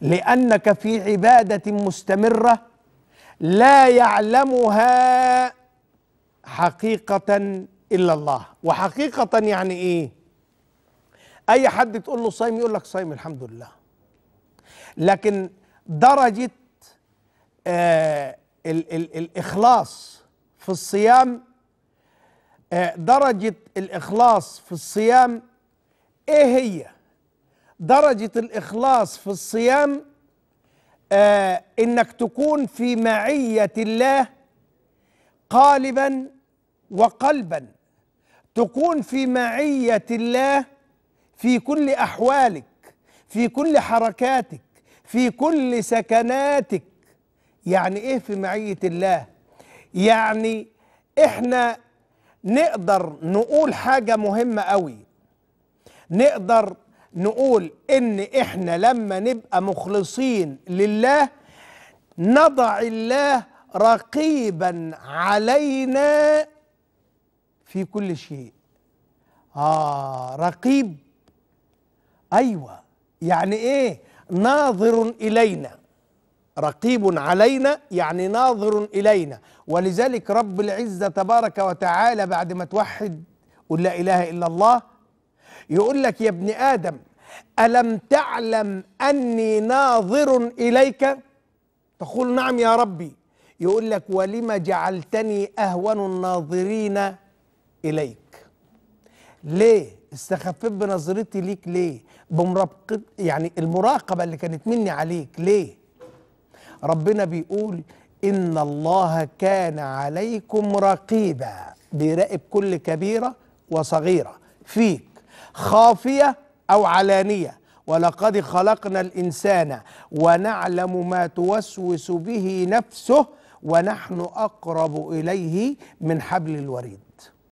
لأنك في عبادة مستمرة لا يعلمها حقيقة إلا الله وحقيقة يعني إيه أي حد تقول له صايم يقول لك صايم الحمد لله لكن درجة آه ال ال الإخلاص في الصيام آه درجة الإخلاص في الصيام إيه هي؟ درجة الإخلاص في الصيام آه إنك تكون في معية الله قالبا وقلبا تكون في معية الله في كل أحوالك في كل حركاتك في كل سكناتك يعني إيه في معية الله يعني إحنا نقدر نقول حاجة مهمة قوي نقدر نقول ان احنا لما نبقى مخلصين لله نضع الله رقيبا علينا في كل شيء اه رقيب ايوه يعني ايه ناظر الينا رقيب علينا يعني ناظر الينا ولذلك رب العزه تبارك وتعالى بعد ما توحد قل لا اله الا الله يقول لك يا ابن آدم ألم تعلم أني ناظر إليك تقول نعم يا ربي يقول لك ولم جعلتني أهون الناظرين إليك ليه استخفيت بنظرتي ليك ليه بمراقب يعني المراقبة اللي كانت مني عليك ليه ربنا بيقول إن الله كان عليكم رقيبا بيراقب كل كبيرة وصغيرة فيك خافيه او علانيه ولقد خلقنا الانسان ونعلم ما توسوس به نفسه ونحن اقرب اليه من حبل الوريد